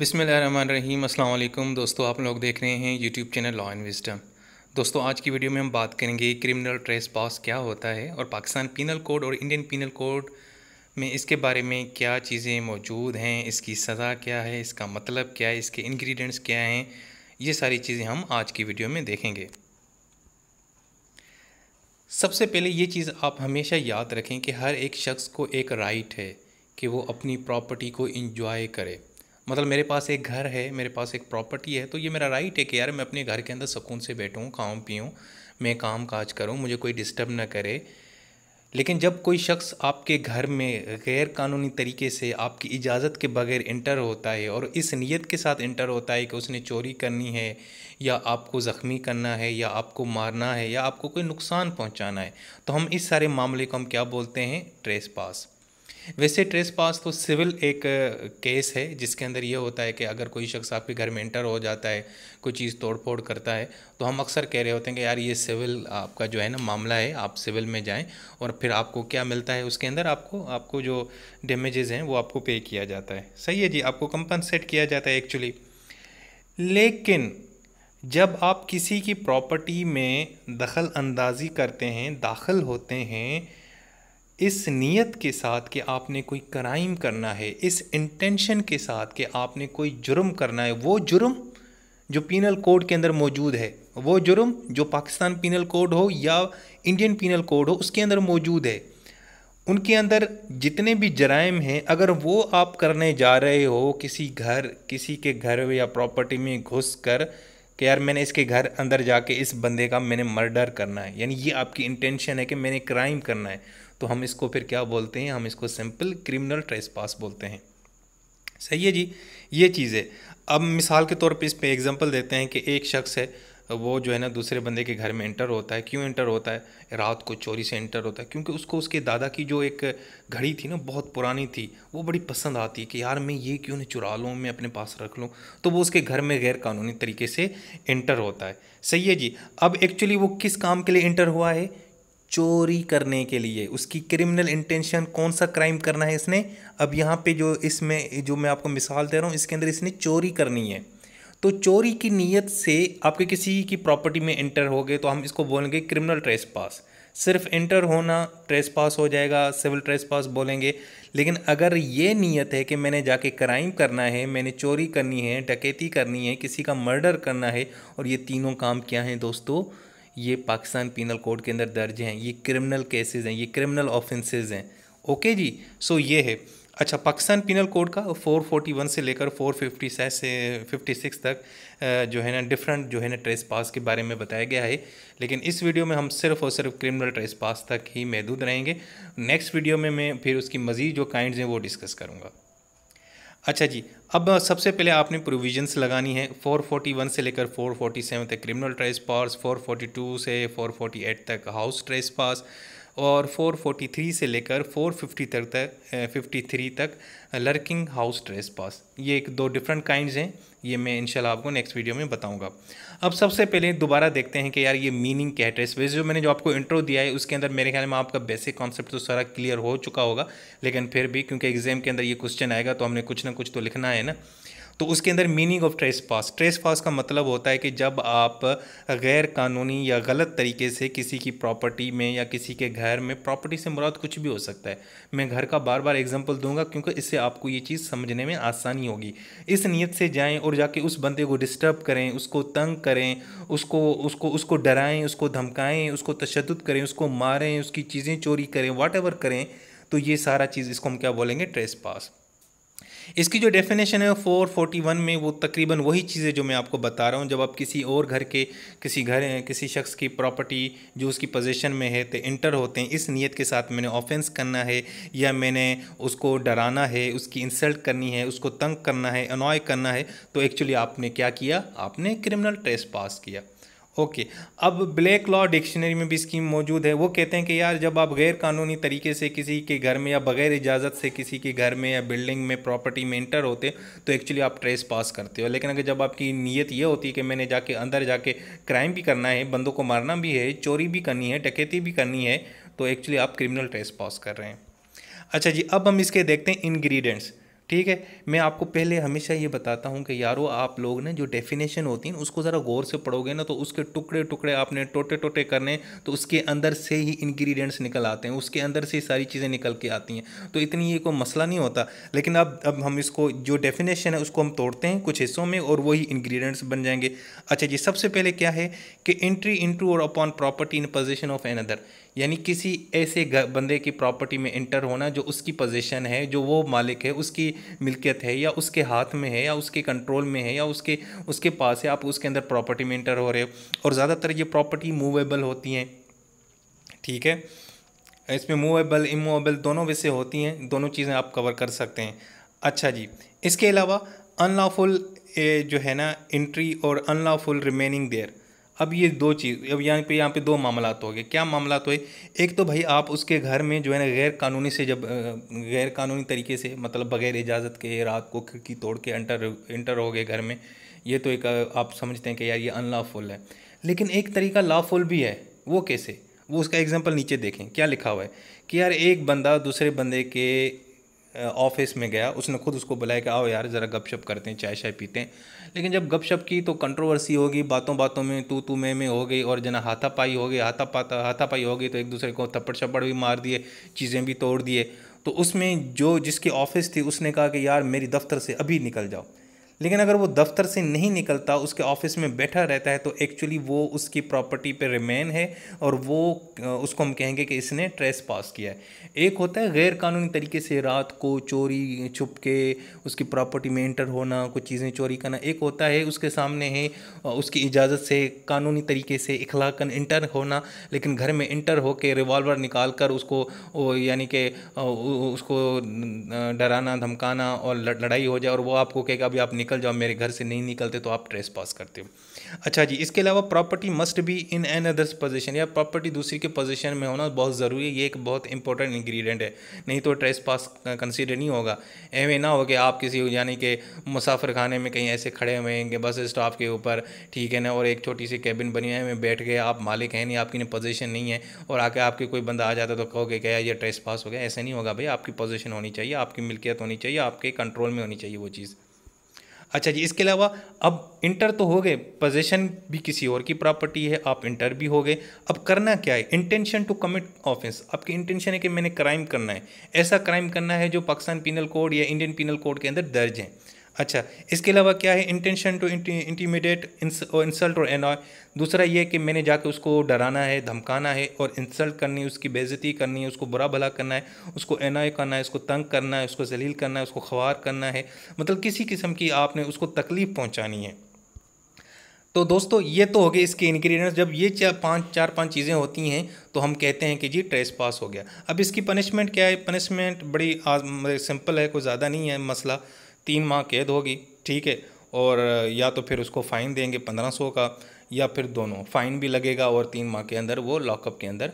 बिसमीम अल्लाम दोस्तों आप लोग देख रहे हैं YouTube channel law and wisdom दोस्तों आज की वीडियो में हम बात करेंगे क्रिमिनल ट्रेस पास क्या होता है और पाकिस्तान पिनल कोड और इंडियन पिनल कोड में इसके बारे में क्या चीज़ें मौजूद हैं इसकी सज़ा क्या है इसका मतलब क्या है इसके इंग्रेडिएंट्स क्या हैं ये सारी चीज़ें हम आज की वीडियो में देखेंगे सबसे पहले ये चीज़ आप हमेशा याद रखें कि हर एक शख्स को एक राइट है कि वो अपनी प्रॉपर्टी को इंजॉय करे मतलब मेरे पास एक घर है मेरे पास एक प्रॉपर्टी है तो ये मेरा राइट है कि यार मैं अपने घर के अंदर सुकून से बैठूँ खाऊँ पीऊँ मैं काम काज करूँ मुझे कोई डिस्टर्ब ना करे लेकिन जब कोई शख्स आपके घर में गैर कानूनी तरीके से आपकी इजाज़त के बगैर इंटर होता है और इस नीयत के साथ इंटर होता है कि उसने चोरी करनी है या आपको ज़ख्मी करना है या आपको मारना है या आपको कोई नुकसान पहुंचाना है तो हम इस सारे मामले को हम क्या बोलते हैं ट्रेस पास वैसे ट्रेस पास तो सिविल एक केस है जिसके अंदर यह होता है कि अगर कोई शख्स आपके घर में इंटर हो जाता है कोई चीज़ तोड़फोड़ करता है तो हम अक्सर कह रहे होते हैं कि यार ये सिविल आपका जो है ना मामला है आप सिविल में जाएं और फिर आपको क्या मिलता है उसके अंदर आपको आपको जो डैमेजेस हैं वो आपको पे किया जाता है सही है जी आपको कंपनसेट किया जाता है एक्चुअली लेकिन जब आप किसी की प्रॉपर्टी में दखल अंदाजी करते हैं दाखिल होते हैं इस नीयत के साथ कि आपने कोई क्राइम करना है इस इंटेंशन के साथ कि आपने कोई जुर्म करना है वो जुर्म जो पीनल कोड के अंदर मौजूद है वो जुर्म जो पाकिस्तान पीनल कोड हो या इंडियन पीनल कोड हो उसके अंदर मौजूद है उनके अंदर जितने भी जराइम हैं अगर वो आप करने जा रहे हो किसी घर किसी के घर या प्रॉपर्टी में घुस कर कि यार मैंने इसके घर अंदर जाके इस बंदे का मैंने मर्डर करना है यानी ये आपकी इंटेंशन है कि मैंने क्राइम करना है तो हम इसको फिर क्या बोलते हैं हम इसको सिंपल क्रिमिनल ट्रेस पास बोलते हैं सही है जी ये चीज़ है अब मिसाल के तौर पे इस पर एग्जांपल देते हैं कि एक शख्स है वो जो है ना दूसरे बंदे के घर में इंटर होता है क्यों इंटर होता है रात को चोरी से इंटर होता है क्योंकि उसको उसके दादा की जो एक घड़ी थी ना बहुत पुरानी थी वो बड़ी पसंद आती है कि यार मैं ये क्यों नहीं चुरा लूँ मैं अपने पास रख लूँ तो वो उसके घर में गैर कानूनी तरीके से इंटर होता है सही है जी अब एक्चुअली वो किस काम के लिए इंटर हुआ है चोरी करने के लिए उसकी क्रिमिनल इंटेंशन कौन सा क्राइम करना है इसने अब यहाँ पे जो इसमें जो मैं आपको मिसाल दे रहा हूँ इसके अंदर इसने चोरी करनी है तो चोरी की नीयत से आपके किसी की प्रॉपर्टी में इंटर हो गए तो हम इसको बोलेंगे क्रिमिनल ट्रेस पास सिर्फ इंटर होना ट्रेस पास हो जाएगा सिविल ट्रेस पास बोलेंगे लेकिन अगर ये नीयत है कि मैंने जाके क्राइम करना है मैंने चोरी करनी है डकैती करनी है किसी का मर्डर करना है और ये तीनों काम क्या हैं दोस्तों ये पाकिस्तान पिनल कोड के अंदर दर्ज हैं ये क्रिमिनल केसेस हैं ये क्रिमिनल ऑफेंसेज हैं ओके जी सो ये है अच्छा पाकिस्तान पिनल कोड का 441 से लेकर 456 से 56 तक जो है ना डिफरेंट जो है ना ट्रेस पास के बारे में बताया गया है लेकिन इस वीडियो में हम सिर्फ और सिर्फ क्रिमिनल ट्रेस पास तक ही महदूद रहेंगे नेक्स्ट वीडियो में मैं फिर उसकी मज़ीद जो काइंड हैं वो डिस्कस करूँगा अच्छा जी अब सबसे पहले आपने प्रोविजंस लगानी है 441 से लेकर 447 तक क्रिमिनल ट्रेस पास 442 से 448 तक हाउस ट्रेस पास और 443 से लेकर 450 तक तक थ्री तक लर्किंग हाउस ट्रेस पास ये एक दो डिफरेंट काइंड्स हैं ये मैं इंशाल्लाह आपको नेक्स्ट वीडियो में बताऊंगा अब सबसे पहले दोबारा देखते हैं कि यार ये मीनिंग क्या है ट्रेस वेज जो मैंने जो आपको इंट्रो दिया है उसके अंदर मेरे ख्याल में आपका बेसिक कॉन्सेप्ट तो सारा क्लियर हो चुका होगा लेकिन फिर भी क्योंकि एग्जाम के अंदर ये क्वेश्चन आएगा तो हमने कुछ ना कुछ तो लिखना है ना तो उसके अंदर meaning of trespass trespass का मतलब होता है कि जब आप गैर कानूनी या गलत तरीके से किसी की प्रॉपर्टी में या किसी के घर में प्रॉपर्टी से मुराद कुछ भी हो सकता है मैं घर का बार बार एग्ज़ाम्पल दूंगा क्योंकि इससे आपको ये चीज़ समझने में आसानी होगी इस नीयत से जाएं और जाके उस बंदे को डिस्टर्ब करें उसको तंग करें उसको उसको उसको डराएँ उसको धमकाएँ उसको तशद करें उसको मारें उसकी चीज़ें चोरी करें वाट करें तो ये सारा चीज़ इसको हम क्या बोलेंगे ट्रेस पास इसकी जो डेफिनेशन है फोर फोर्टी वन में वो तकरीबन वही चीज़ें जो मैं आपको बता रहा हूँ जब आप किसी और घर के किसी घर किसी शख्स की प्रॉपर्टी जो उसकी पोजिशन में है तो इंटर होते हैं इस नीयत के साथ मैंने ऑफेंस करना है या मैंने उसको डराना है उसकी इंसल्ट करनी है उसको तंग करना है अनॉय करना है तो एक्चुअली आपने क्या किया आपने क्रिमिनल ट्रेस पास किया ओके अब ब्लैक लॉ डिक्शनरी में भी स्कीम मौजूद है वो कहते हैं कि यार जब आप गैर कानूनी तरीके से किसी के घर में या बगैर इजाज़त से किसी के घर में या बिल्डिंग में प्रॉपर्टी में इंटर होते तो एक्चुअली आप ट्रेस पास करते हो लेकिन अगर जब आपकी नीयत ये होती है कि मैंने जाके अंदर जाके क्राइम भी करना है बंदों को मारना भी है चोरी भी करनी है टकेती भी करनी है तो एक्चुअली आप क्रिमिनल ट्रेस पास कर रहे हैं अच्छा जी अब हम इसके देखते हैं इन्ग्रीडियंट्स ठीक है मैं आपको पहले हमेशा ये बताता हूँ कि यारो आप लोग ने जो डेफिनेशन होती है उसको ज़रा गौर से पढ़ोगे ना तो उसके टुकड़े टुकड़े आपने टोटे टोटे करने तो उसके अंदर से ही इंग्रेडिएंट्स निकल आते हैं उसके अंदर से ही सारी चीज़ें निकल के आती हैं तो इतनी ये कोई मसला नहीं होता लेकिन अब अब हम इसको जो डेफिनेशन है उसको हम तोड़ते हैं कुछ हिस्सों में और वही इन्ग्रीडियंट्स बन जाएंगे अच्छा जी सबसे पहले क्या है कि एंट्री इंट्रू और upon property in possession of an यानी किसी ऐसे बंदे की प्रॉपर्टी में इंटर होना जो उसकी पोजीशन है जो वो मालिक है उसकी मिल्कियत है या उसके हाथ में है या उसके कंट्रोल में है या उसके उसके पास है आप उसके अंदर प्रॉपर्टी में इंटर हो रहे हो और ज़्यादातर ये प्रॉपर्टी मूवेबल होती हैं ठीक है इसमें मूवेबल इमूवेबल दोनों वैसे होती हैं दोनों चीज़ें आप कवर कर सकते हैं अच्छा जी इसके अलावा अनलॉफुल जो है ना इंट्री और अनलॉफुल रिमेनिंग देयर अब ये दो चीज़ अब यहाँ पे यहाँ पे दो मामला हो गए क्या मामला हुए एक तो भाई आप उसके घर में जो है ना गैर कानूनी से जब गैर कानूनी तरीके से मतलब बगैर इजाज़त के रात को खिड़की तोड़ के एंटर एंटर हो गए घर में ये तो एक आप समझते हैं कि यार ये अनलॉफुल है लेकिन एक तरीका लॉफुल भी है वो कैसे वो उसका एग्जाम्पल नीचे देखें क्या लिखा हुआ है कि यार एक बंदा दूसरे बंदे के ऑफिस में गया उसने खुद उसको बुलाया कि आओ यार ज़रा गपशप करते हैं चाय शाय पीते हैं लेकिन जब गपशप की तो कंट्रोवर्सी होगी बातों बातों में तू तू मैं में हो गई और जना हाथापाई हो गई हाथा पाता हाथापाई हो गई तो एक दूसरे को थप्पड़ छप्पड़ भी मार दिए चीज़ें भी तोड़ दिए तो उसमें जो जिसकी ऑफिस थी उसने कहा कि यार मेरी दफ्तर से अभी निकल जाओ लेकिन अगर वो दफ्तर से नहीं निकलता उसके ऑफिस में बैठा रहता है तो एक्चुअली वो उसकी प्रॉपर्टी पे रिमेन है और वो उसको हम कहेंगे कि इसने ट्रेस पास किया है एक होता है गैर कानूनी तरीके से रात को चोरी छुप के उसकी प्रॉपर्टी में इंटर होना कुछ चीज़ें चोरी करना एक होता है उसके सामने है उसकी इजाज़त से कानूनी तरीके से इखलाकन इंटर होना लेकिन घर में इंटर होकर रिवॉल्वर निकाल कर उसको यानी कि उसको डराना धमकाना और लड़ाई हो जाए और वो आपको कहेगा अभी आप निकल निकल जाओ मेरे घर से नहीं निकलते तो आप ट्रेस पास करते हो अच्छा जी इसके अलावा property must be in an others possession या प्रॉपर्टी दूसरी के पोजिशन में होना बहुत ज़रूरी है ये एक बहुत इंपॉर्टेंट इंग्रीडियंट है नहीं तो ट्रेस पास कंसिडर नहीं होगा एवे ना हो कि आप किसी यानी कि मुसाफिर खाने में कहीं ऐसे खड़े हुए हैं कि बस स्टाफ के ऊपर ठीक है ना और एक छोटी सी कैबिन बनी है में बैठ गए आप मालिक हैं नहीं आपकी पोजिशन नहीं है और आके आपके कोई बंदा आ जाता तो कहोगे क्या ये ट्रेस पास हो गया ऐसा नहीं होगा भाई आपकी पोजिशन होनी चाहिए आपकी मिल्कियत होनी चाहिए आपके कंट्रोल में होनी चाहिए वो चीज़ अच्छा जी इसके अलावा अब इंटर तो हो गए पोजेशन भी किसी और की प्रॉपर्टी है आप इंटर भी हो गए अब करना क्या है इंटेंशन टू कमिट ऑफेंस आपकी इंटेंशन है कि मैंने क्राइम करना है ऐसा क्राइम करना है जो पाकिस्तान पिनल कोड या इंडियन पिनल कोड के अंदर दर्ज है अच्छा इसके अलावा क्या है इंटेंशन टू इंटीमिडेट इंसल्ट और एनॉय दूसरा ये कि मैंने जाके उसको डराना है धमकाना है और इंसल्ट करनी है उसकी बेज़ती करनी है उसको बुरा भला करना है उसको एनॉय करना है उसको तंग करना है उसको जलील करना है उसको ख्वार करना है मतलब किसी किस्म की आपने उसको तकलीफ़ पहुँचानी है तो दोस्तों ये तो हो गए इसके इन्ग्रीडियंट्स जब ये चार पाँच चार पाँच चीज़ें होती हैं तो हम कहते हैं कि जी ट्रेस पास हो गया अब इसकी पनिशमेंट क्या है पनिशमेंट बड़ी सिंपल मतलब है कोई ज़्यादा नहीं है मसला तीन माह कैद होगी ठीक है और या तो फिर उसको फ़ाइन देंगे पंद्रह सौ का या फिर दोनों फ़ाइन भी लगेगा और तीन माह के अंदर वो लॉकअप के अंदर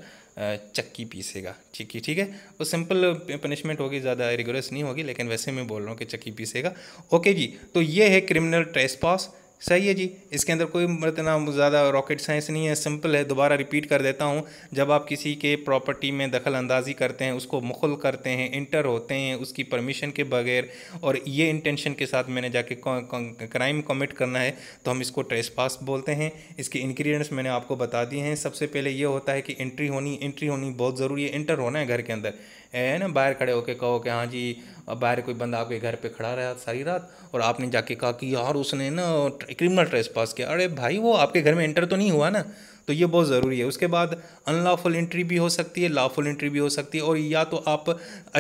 चक्की पीसेगा है ठीक है वो सिंपल पनिशमेंट होगी ज़्यादा रिगोरस नहीं होगी लेकिन वैसे मैं बोल रहा हूँ कि चक्की पीसेगा ओके जी तो ये है क्रिमिनल ट्रेस पास सही है जी इसके अंदर कोई इतना तो ज़्यादा रॉकेट साइंस नहीं है सिंपल है दोबारा रिपीट कर देता हूँ जब आप किसी के प्रॉपर्टी में दखल अंदाजी करते हैं उसको मुखल करते हैं इंटर होते हैं उसकी परमिशन के बगैर और ये इंटेंशन के साथ मैंने जाके क्राइम कमिट करना है तो हम इसको ट्रेस पास बोलते हैं इसके इन्ग्रीडियंट्स मैंने आपको बता दिए हैं सबसे पहले ये होता है कि एंट्री होनी एंट्री होनी बहुत ज़रूरी है इंटर होना है घर के अंदर है ना बाहर खड़े होके कहो कि हाँ जी बाहर कोई बंदा आपके घर पे खड़ा रहा सारी रात और आपने जाके कहा कि यार उसने ना क्रिमिनल ट्रेस पास किया अरे भाई वो आपके घर में एंटर तो नहीं हुआ ना तो ये बहुत ज़रूरी है उसके बाद अनलॉफुल एंट्री भी हो सकती है लाफुल एंट्री भी हो सकती है और या तो आप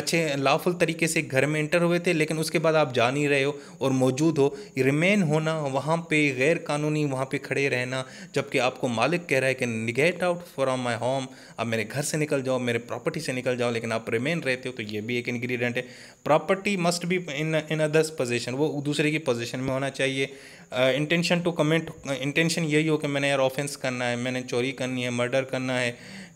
अच्छे लाफुल तरीके से घर में इंटर हुए थे लेकिन उसके बाद आप जा नहीं रहे हो और मौजूद हो रिमेन होना वहाँ पर गैर कानूनी वहाँ पर खड़े रहना जबकि आपको मालिक कह रहा है कि निगेट आउट फ्रॉम माई होम आप मेरे घर से निकल जाओ मेरे प्रॉपर्टी से निकल जाओ लेकिन आप रिमेन रहते हो तो ये भी एक इन्ग्रीडियंट है property must be in in others possession वो दूसरे की पोजिशन में होना चाहिए इंटेंशन टू कमेंट इंटेंशन यही हो कि मैंने यार ऑफेंस करना है मैंने मैंने चोरी करनी है मर्डर करना है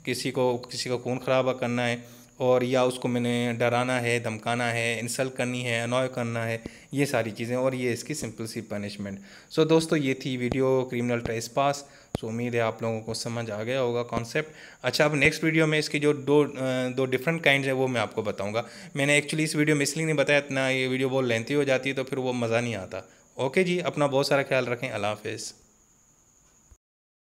किसी को किसी का खून खराबा करना है और या उसको मैंने डराना है धमकाना है इंसल्ट करनी है अनॉय करना है ये सारी चीज़ें और ये इसकी सिंपल सी पनिशमेंट सो दोस्तों ये थी video criminal trespass so उम्मीद है आप लोगों को समझ आ गया होगा कॉन्सेप्ट अच्छा अब नेक्स्ट वीडियो में इसकी जो दो दो डिफरेंट काइंड है वो मैं आपको बताऊँगा मैंने एक्चुअली इस वीडियो में इसलिए नहीं बताया इतना ये वीडियो बहुत लेंथी हो जाती है तो फिर वो मज़ा नहीं आता ओके जी अपना बहुत सारा ख्याल रखें अला हाफिज़